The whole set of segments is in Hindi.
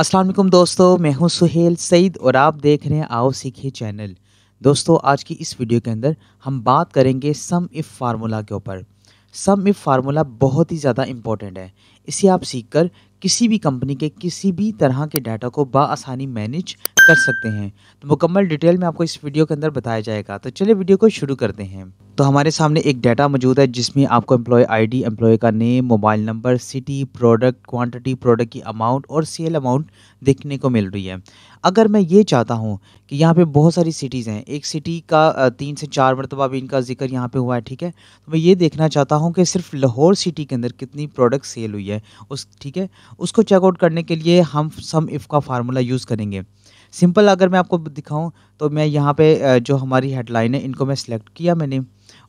अस्सलाम वालेकुम दोस्तों मैं हूं सुहेल सईद और आप देख रहे हैं आओ सीखे चैनल दोस्तों आज की इस वीडियो के अंदर हम बात करेंगे सम इफ़ फार्मूला के ऊपर सम इफ़ फार्मूला बहुत ही ज़्यादा इम्पोर्टेंट है इसे आप सीख कर किसी भी कंपनी के किसी भी तरह के डाटा को बआसानी मैनेज कर सकते हैं तो मुकम्मल डिटेल में आपको इस वीडियो के अंदर बताया जाएगा तो चलिए वीडियो को शुरू करते हैं तो हमारे सामने एक डाटा मौजूद है जिसमें आपको एम्प्लॉय आईडी एम्प्लॉय का name mobile number city product quantity product की अमाउंट और सेल अमाउंट देखने को मिल रही है अगर मैं ये चाहता हूँ कि यहाँ पे बहुत सारी सिटीज़ हैं एक सिटी का तीन से चार मरतबा भी इनका जिक्र यहाँ पे हुआ है ठीक है तो मैं ये देखना चाहता हूँ कि सिर्फ लाहौर सिटी के अंदर कितनी प्रोडक्ट सेल हुई है उस ठीक है उसको चेकआउट करने के लिए हम सम इफ़ का फार्मूला यूज़ करेंगे सिंपल अगर मैं आपको दिखाऊँ तो मैं यहाँ पर जो हमारी हेडलाइन है इनको मैं सेलेक्ट किया मैंने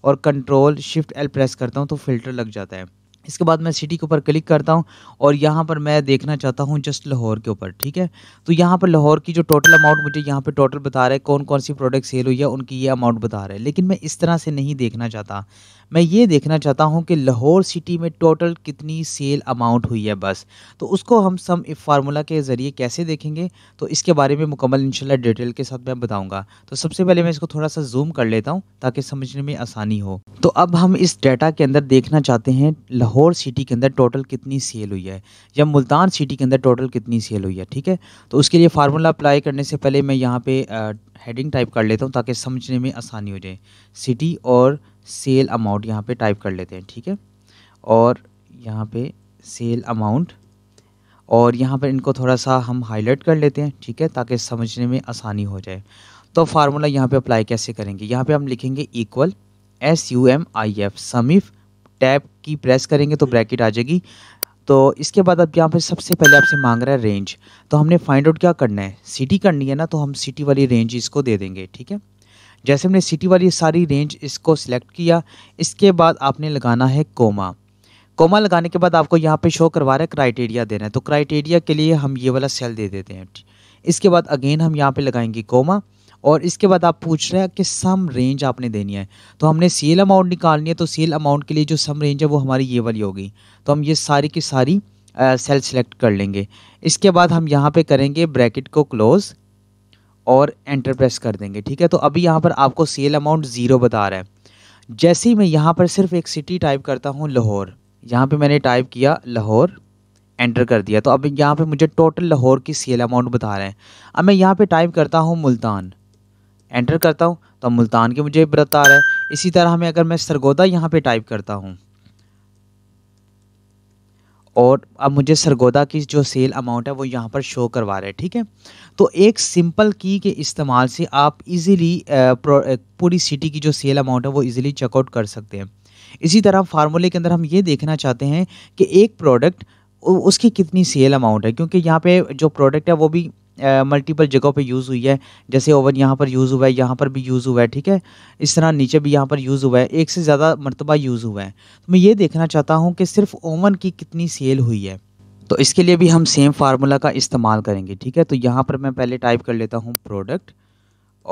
और कंट्रोल शिफ्ट एल प्रेस करता हूँ तो फिल्टर लग जाता है इसके बाद मैं सिटी के ऊपर क्लिक करता हूँ और यहाँ पर मैं देखना चाहता हूँ जस्ट लाहौर के ऊपर ठीक है तो यहाँ पर लाहौर की जो टोटल अमाउंट मुझे यहाँ पे टोटल बता रहा है कौन कौन सी प्रोडक्ट सेल हुई है उनकी ये अमाउंट बता रहा है लेकिन मैं इस तरह से नहीं देखना चाहता मैं ये देखना चाहता हूँ कि लाहौर सिटी में टोटल कितनी सेल अमाउंट हुई है बस तो उसको हम सम फार्मूला के ज़रिए कैसे देखेंगे तो इसके बारे में मुकम्मल इनशाला डिटेल के साथ मैं बताऊँगा तो सबसे पहले मैं इसको थोड़ा सा जूम कर लेता हूँ ताकि समझने में आसानी हो तो अब हम इस डाटा के अंदर देखना चाहते हैं लाहौर सिटी के अंदर टोटल कितनी सेल हुई है या मुल्तान सिटी के अंदर टोटल कितनी सेल हुई है ठीक है तो उसके लिए फार्मूला अप्लाई करने से पहले मैं यहाँ पे हेडिंग टाइप कर लेता हूँ ताकि समझने में आसानी हो जाए सिटी और सेल अमाउंट यहाँ पे टाइप कर लेते हैं ठीक है और यहाँ पे सेल अमाउंट और यहाँ पर इनको थोड़ा सा हम हाईलाइट कर लेते हैं ठीक है ताकि समझने में आसानी हो जाए तो फार्मूला यहाँ पे अप्लाई कैसे करेंगे यहाँ पे हम लिखेंगे equal S U M I F sum if tap key press करेंगे तो ब्रैकेट आ जाएगी तो इसके बाद अब यहाँ पे सबसे पहले आपसे मांग रहा है रेंज तो हमने फाइंड आउट क्या करना है सिटी करनी है ना तो हम सिटी वाली रेंज इसको दे देंगे ठीक है जैसे हमने सिटी वाली सारी रेंज इसको सिलेक्ट किया इसके बाद आपने लगाना है कोमा कोमा लगाने के बाद आपको यहाँ पे शो करवा रहा है क्राइटेरिया देना है तो क्राइटेरिया के लिए हम ये वाला सेल दे देते हैं इसके बाद अगेन हम यहाँ पे लगाएंगे कोमा और इसके बाद आप पूछ रहे हैं कि सम रेंज आपने देनी है तो हमने सेल अमाउंट निकालनी है तो सेल अमाउंट के लिए जो सम रेंज है वो हमारी ये वाली होगी तो हम ये सारी की सारी सेल सेलेक्ट कर लेंगे इसके बाद हम यहाँ पर करेंगे ब्रैकेट को क्लोज़ और एंटर प्रेस कर देंगे ठीक है तो अभी यहाँ पर आपको सेल अमाउंट ज़ीरो बता रहा है जैसे ही मैं यहाँ पर सिर्फ एक सिटी टाइप करता हूँ लाहौर यहाँ पे मैंने टाइप किया लाहौर एंटर कर दिया तो अब यहाँ पे मुझे टोटल लाहौर की सेल अमाउंट बता रहे हैं अब मैं यहाँ पे टाइप करता हूँ मुल्तान एंटर करता हूँ तो मुल्तान के मुझे बता रहा है इसी तरह हमें अगर मैं सरगोदा यहाँ पे टाइप करता हूँ और अब मुझे सरगोदा की जो सेल अमाउंट है वो यहाँ पर शो करवा रहा है ठीक है तो एक सिंपल की के इस्तेमाल से आप इजीली पूरी सिटी की जो सेल अमाउंट है वो इजीली चेकआउट कर सकते हैं इसी तरह फार्मूले के अंदर हम ये देखना चाहते हैं कि एक प्रोडक्ट उसकी कितनी सेल अमाउंट है क्योंकि यहाँ पे जो प्रोडक्ट है वो भी मल्टीपल जगहों पे यूज़ हुई है जैसे ओवन यहाँ पर यूज़ हुआ है यहाँ पर भी यूज़ हुआ है ठीक है इस तरह नीचे भी यहाँ पर यूज़ हुआ है एक से ज़्यादा मरतबा यूज़ हुआ है तो मैं ये देखना चाहता हूँ कि सिर्फ ओवन की कितनी सेल हुई है तो इसके लिए भी हम सेम फार्मूला का इस्तेमाल करेंगे ठीक है तो यहाँ पर मैं पहले टाइप कर लेता हूँ प्रोडक्ट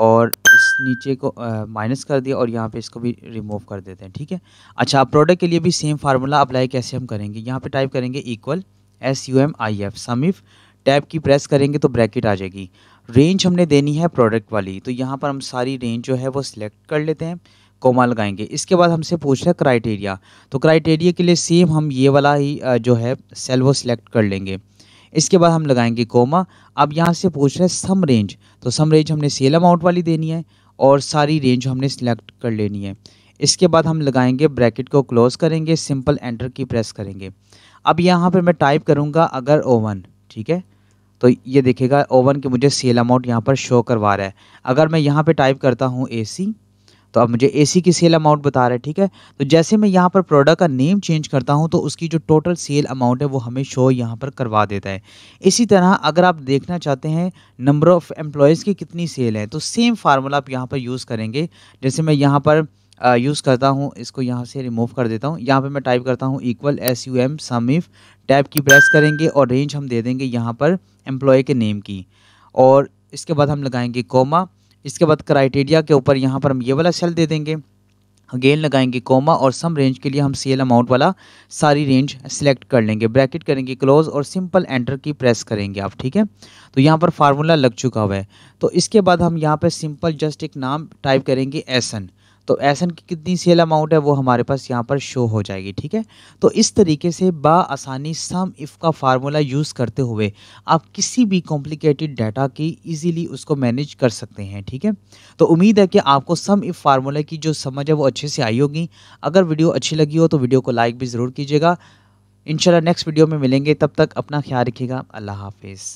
और इस नीचे को माइनस कर दिया और यहाँ पे इसको भी रिमूव कर देते हैं ठीक है अच्छा प्रोडक्ट के लिए भी सेम फार्मूला अप्लाई कैसे हम करेंगे यहाँ पे टाइप करेंगे equal S U M I F sum if tab key press करेंगे तो ब्रैकेट आ जाएगी रेंज हमने देनी है प्रोडक्ट वाली तो यहाँ पर हम सारी रेंज जो है वो सिलेक्ट कर लेते हैं कोमा लगाएंगे इसके बाद हमसे पूछ रहा है क्राइटेरिया तो क्राइटेरिया के लिए सेम हम ये वाला ही जो है सेल वो सिलेक्ट कर लेंगे इसके बाद हम लगाएंगे कोमा अब यहाँ से पूछ रहे हैं सम रेंज तो सम रेंज हमने सेल अमाउंट वाली देनी है और सारी रेंज हमने सिलेक्ट कर लेनी है इसके बाद हम लगाएंगे ब्रैकेट को क्लोज़ करेंगे सिंपल एंटर की प्रेस करेंगे अब यहाँ पर मैं टाइप करूँगा अगर ओवन ठीक है तो ये देखेगा ओवन के मुझे सेल अमाउंट यहाँ पर शो करवा रहा है अगर मैं यहाँ पे टाइप करता हूँ एसी तो अब मुझे एसी की सेल अमाउंट बता रहा है ठीक है तो जैसे मैं यहाँ पर प्रोडक्ट का नेम चेंज करता हूँ तो उसकी जो टोटल सेल अमाउंट है वो हमें शो यहाँ पर करवा देता है इसी तरह अगर आप देखना चाहते हैं नंबर ऑफ़ एम्प्लॉयज़ की कितनी सेल है तो सेम फार्मूला आप यहाँ पर यूज़ करेंगे जैसे मैं यहाँ पर यूज़ uh, करता हूँ इसको यहाँ से रिमूव कर देता हूँ यहाँ पे मैं टाइप करता हूँ equal S U M sum if tap key press करेंगे और रेंज हम दे देंगे यहाँ पर एम्प्लॉय के नेम की और इसके बाद हम लगाएंगे कोमा इसके बाद क्राइटेरिया के ऊपर यहाँ पर हम ये वाला सेल दे देंगे अगेन लगाएंगे कोमा और सम रेंज के लिए हम सेल अमाउंट वाला सारी रेंज सेलेक्ट कर लेंगे ब्रैकेट करेंगे क्लोज और सिंपल एंटर की प्रेस करेंगे आप ठीक है तो यहाँ पर फार्मूला लग चुका हुआ है तो इसके बाद हम यहाँ पर सिंपल जस्ट एक नाम टाइप करेंगे एसन तो एस की कितनी सेल अमाउंट है वो हमारे पास यहाँ पर शो हो जाएगी ठीक है तो इस तरीके से बासानी सम इफ़ का फार्मूला यूज़ करते हुए आप किसी भी कॉम्प्लिकेटेड डाटा की इजीली उसको मैनेज कर सकते हैं ठीक है तो उम्मीद है कि आपको सम इफ़ फार्मूला की जो समझ है वो अच्छे से आई होगी अगर वीडियो अच्छी लगी हो तो वीडियो को लाइक भी ज़रूर कीजिएगा इंशाल्लाह नेक्स्ट वीडियो में मिलेंगे तब तक अपना ख्याल रखिएगा अल्लाह हाफिज़